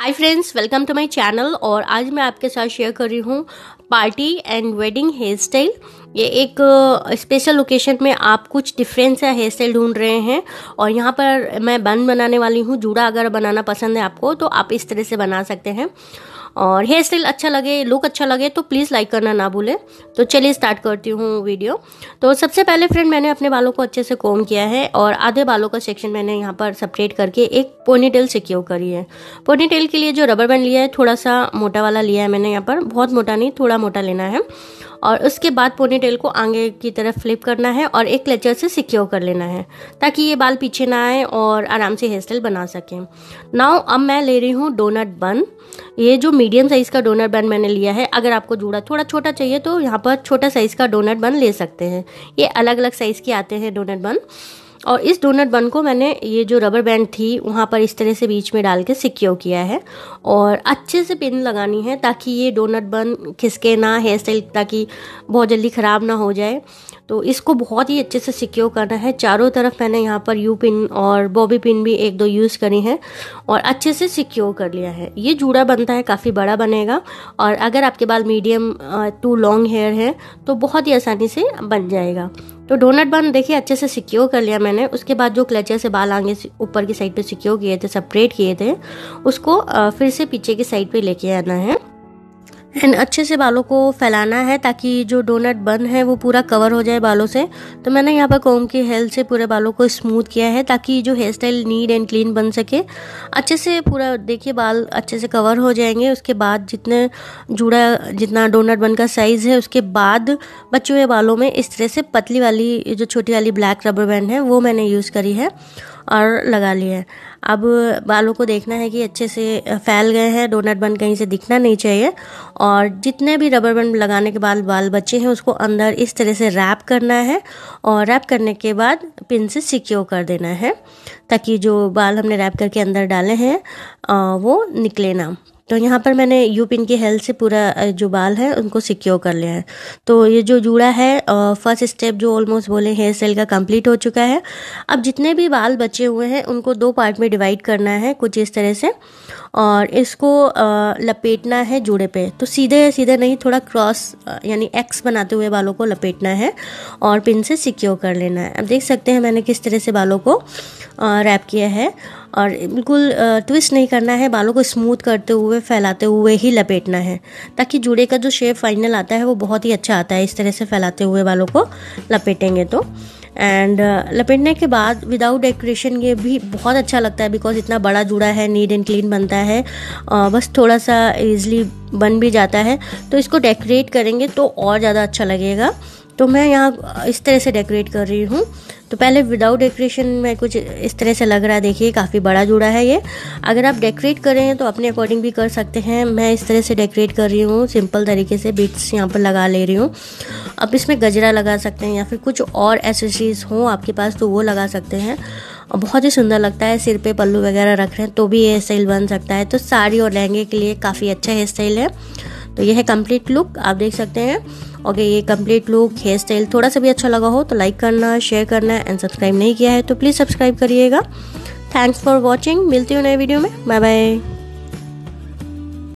hi friends welcome to my channel और आज मैं आपके साथ शेयर कर रही हूँ party and wedding hair style ये एक स्पेशल ओकेशन में आप कुछ डिफरेंस या हेयर स्टाइल ढूंढ रहे हैं और यहाँ पर मैं बन बनाने वाली हूँ जूड़ा अगर बनाना पसंद है आपको तो आप इस तरह से बना सकते हैं और हेयर स्टाइल अच्छा लगे लुक अच्छा लगे तो प्लीज़ लाइक करना ना भूलें तो चलिए स्टार्ट करती हूँ वीडियो तो सबसे पहले फ्रेंड मैंने अपने बालों को अच्छे से कोम किया है और आधे बालों का सेक्शन मैंने यहाँ पर सेपरेट करके एक पोनीटेल सिक्योर करी है पोनीटेल के लिए जो रबर बैंड लिया है थोड़ा सा मोटा वाला लिया है मैंने यहाँ पर बहुत मोटा नहीं थोड़ा मोटा लेना है और उसके बाद पोनीटेल को आगे की तरफ फ्लिप करना है और एक क्लचर से सिक्योर कर लेना है ताकि ये बाल पीछे ना आए और आराम से हेयर स्टाइल बना सकें नाउ अब मैं ले रही हूँ डोनट बन ये जो मीडियम साइज़ का डोनट बन मैंने लिया है अगर आपको जूड़ा थोड़ा छोटा चाहिए तो यहाँ पर छोटा साइज़ का डोनट बन ले सकते हैं ये अलग अलग साइज़ के आते हैं डोनट बन और इस डोनट बन को मैंने ये जो रबर बैंड थी वहाँ पर इस तरह से बीच में डाल के सिक्योर किया है और अच्छे से पिन लगानी है ताकि ये डोनट बन खिसके ना हेयर स्टाइल ताकि बहुत जल्दी ख़राब ना हो जाए तो इसको बहुत ही अच्छे से सिक्योर करना है चारों तरफ मैंने यहाँ पर यू पिन और बॉबी पिन भी एक दो यूज़ करी हैं और अच्छे से सिक्योर कर लिया है ये जूड़ा बनता है काफ़ी बड़ा बनेगा और अगर आपके पास मीडियम टू लॉन्ग हेयर है तो बहुत ही आसानी से बन जाएगा तो डोनट बन देखिए अच्छे से सिक्योर कर लिया मैंने उसके बाद जो क्लचर से बाल आगे ऊपर की साइड पे सिक्योर किए थे सेपरेट किए थे उसको फिर से पीछे की साइड पे लेके आना है एंड अच्छे से बालों को फैलाना है ताकि जो डोनट बन है वो पूरा कवर हो जाए बालों से तो मैंने यहाँ पर कॉम की हेल्प से पूरे बालों को स्मूथ किया है ताकि जो hair style neat and clean बन सके अच्छे से पूरा देखिए बाल अच्छे से कवर हो जाएंगे उसके बाद जितने जुड़ा जितना डोनट बन का साइज़ है उसके बाद बचे हुए बालों में इस तरह से पतली वाली जो छोटी वाली ब्लैक रबर बैंड है वो मैंने यूज़ करी है और लगा लिए अब बालों को देखना है कि अच्छे से फैल गए हैं डोनट बन कहीं से दिखना नहीं चाहिए और जितने भी रबर बन लगाने के बाद बाल बचे हैं उसको अंदर इस तरह से रैप करना है और रैप करने के बाद पिन से सिक्योर कर देना है ताकि जो बाल हमने रैप करके अंदर डाले हैं वो निकले ना तो यहाँ पर मैंने यू पिन की हेल्प से पूरा जो बाल है उनको सिक्योर कर लिया है तो ये जो जुड़ा है फर्स्ट स्टेप जो ऑलमोस्ट बोले हेयर सेल का कंप्लीट हो चुका है अब जितने भी बाल बचे हुए हैं उनको दो पार्ट में डिवाइड करना है कुछ इस तरह से और इसको लपेटना है जूड़े पे तो सीधे सीधे नहीं थोड़ा क्रॉस यानी एक्स बनाते हुए बालों को लपेटना है और पिन से सिक्योर कर लेना है अब देख सकते हैं मैंने किस तरह से बालों को रैप किया है और बिल्कुल ट्विस्ट नहीं करना है बालों को स्मूथ करते हुए फैलाते हुए ही लपेटना है ताकि जूड़े का जो शेप फाइनल आता है वो बहुत ही अच्छा आता है इस तरह से फैलाते हुए बालों को लपेटेंगे तो एंड uh, लपेटने के बाद विदाउट डेकोरेशन ये भी बहुत अच्छा लगता है बिकॉज इतना बड़ा जुड़ा है नीट एंड क्लीन बनता है बस थोड़ा सा ईजली बन भी जाता है तो इसको डेकोरेट करेंगे तो और ज़्यादा अच्छा लगेगा तो मैं यहाँ इस तरह से डेकोरेट कर रही हूँ तो पहले विदाउट डेकोरेशन में कुछ इस तरह से लग रहा है देखिए काफ़ी बड़ा जुड़ा है ये अगर आप डेकोरेट करें तो अपने अकॉर्डिंग भी कर सकते हैं मैं इस तरह से डेकोरेट कर रही हूँ सिंपल तरीके से बीट्स यहाँ पर लगा ले रही हूँ अब इसमें गजरा लगा सकते हैं या फिर कुछ और एसेसरीज हों आपके पास तो वो लगा सकते हैं बहुत ही सुंदर लगता है सिर पे पल्लू वगैरह रख रहे हैं तो भी ये स्टाइल बन सकता है तो साड़ी और लहंगे के लिए काफ़ी अच्छा हेयर स्टाइल है तो यह है कंप्लीट लुक आप देख सकते हैं अगर ये कंप्लीट लुक हेयर स्टाइल थोड़ा सा भी अच्छा लगा हो तो लाइक करना शेयर करना एंड सब्सक्राइब नहीं किया है तो प्लीज़ सब्सक्राइब करिएगा थैंक्स फॉर वॉचिंग मिलती हूँ नए वीडियो में बाय बाय